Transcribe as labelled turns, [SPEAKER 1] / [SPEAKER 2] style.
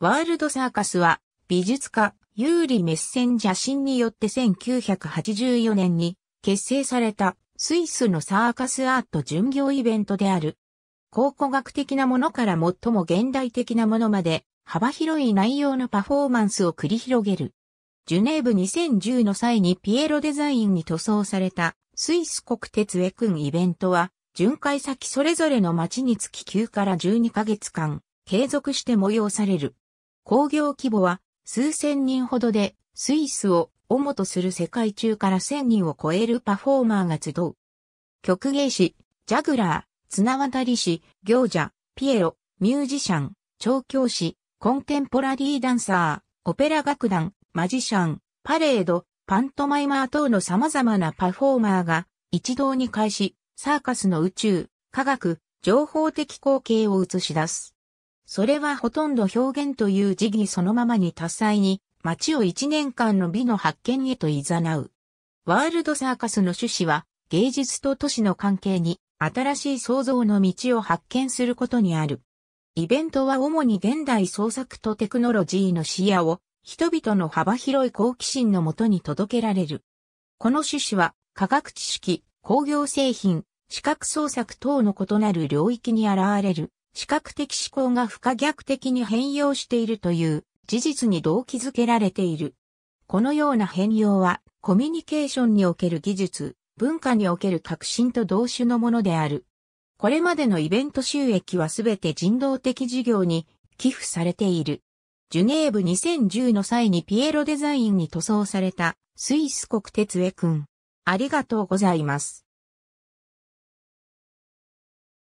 [SPEAKER 1] ワールドサーカスは、美術家、ユーリ・メッセンシンによって1984年に結成されたスイスのサーカスアート巡業イベントである。考古学的なものから最も現代的なものまで幅広い内容のパフォーマンスを繰り広げる。ジュネーブ2010の際にピエロデザインに塗装されたスイス国鉄ウェクンイベントは、巡回先それぞれの街につき9から12ヶ月間、継続して催される。工業規模は数千人ほどで、スイスを主とする世界中から千人を超えるパフォーマーが集う。曲芸師、ジャグラー、綱渡り師、行者、ピエロ、ミュージシャン、調教師、コンテンポラリーダンサー、オペラ楽団、マジシャン、パレード、パントマイマー等の様々なパフォーマーが一堂に会し、サーカスの宇宙、科学、情報的光景を映し出す。それはほとんど表現という時義そのままに多彩に、街を一年間の美の発見へと誘う。ワールドサーカスの趣旨は、芸術と都市の関係に、新しい創造の道を発見することにある。イベントは主に現代創作とテクノロジーの視野を、人々の幅広い好奇心のもとに届けられる。この趣旨は、科学知識、工業製品、視覚創作等の異なる領域に現れる視覚的思考が不可逆的に変容しているという事実に動機づけられている。このような変容は、コミュニケーションにおける技術、文化における革新と同種のものである。これまでのイベント収益はすべて人道的事業に寄付されている。ジュネーブ2010の際にピエロデザインに塗装されたスイス国鉄へ。君。ありがとうございます。